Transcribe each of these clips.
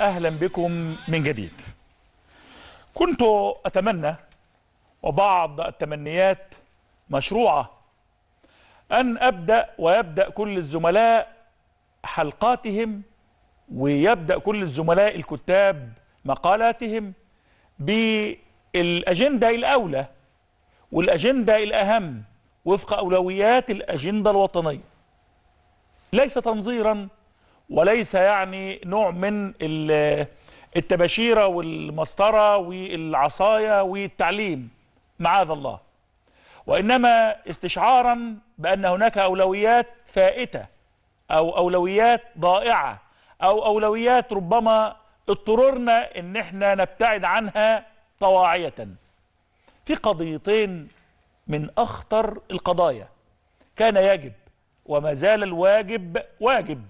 اهلا بكم من جديد كنت اتمنى وبعض التمنيات مشروعه ان ابدا ويبدا كل الزملاء حلقاتهم ويبدا كل الزملاء الكتاب مقالاتهم بالاجنده الاولى والاجنده الاهم وفق اولويات الاجنده الوطنيه ليس تنظيرا وليس يعني نوع من التبشيره والمسطره والعصايه والتعليم معاذ الله وانما استشعارا بان هناك اولويات فائته او اولويات ضائعه او اولويات ربما اضطررنا ان احنا نبتعد عنها طواعيه في قضيتين من اخطر القضايا كان يجب وما زال الواجب واجب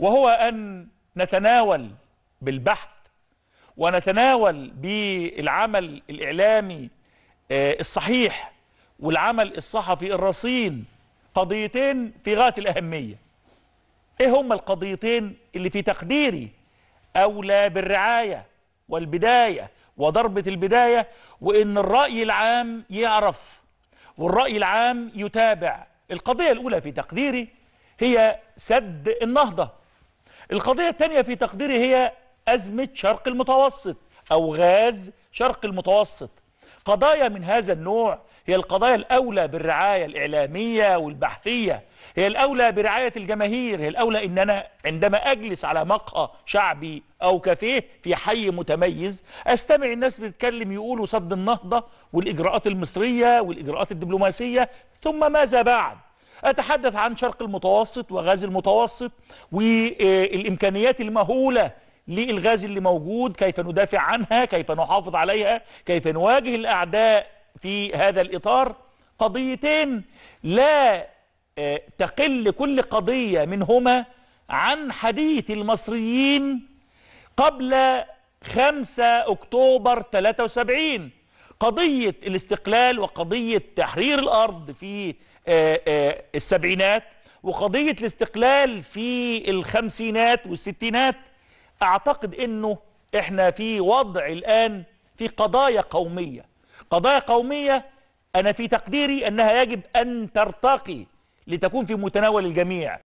وهو أن نتناول بالبحث ونتناول بالعمل الإعلامي آه، الصحيح والعمل الصحفي الرصين قضيتين في غاية الأهمية إيه هما القضيتين اللي في تقديري أولى بالرعاية والبداية وضربة البداية وإن الرأي العام يعرف والرأي العام يتابع القضية الأولى في تقديري هي سد النهضة القضية الثانية في تقديري هي أزمة شرق المتوسط أو غاز شرق المتوسط قضايا من هذا النوع هي القضايا الأولى بالرعاية الإعلامية والبحثية هي الأولى برعاية الجماهير هي الأولى إن أنا عندما أجلس على مقهى شعبي أو كافيه في حي متميز أستمع الناس بتتكلم يقولوا سد النهضة والإجراءات المصرية والإجراءات الدبلوماسية ثم ماذا بعد أتحدث عن شرق المتوسط وغاز المتوسط والإمكانيات المهولة للغاز اللي موجود كيف ندافع عنها كيف نحافظ عليها كيف نواجه الأعداء في هذا الإطار قضيتين لا آه، تقل كل قضية منهما عن حديث المصريين قبل 5 أكتوبر 73 قضية الاستقلال وقضية تحرير الأرض في آه، آه، السبعينات وقضية الاستقلال في الخمسينات والستينات أعتقد أنه إحنا في وضع الآن في قضايا قومية قضايا قومية أنا في تقديري أنها يجب أن ترتقي لتكون في متناول الجميع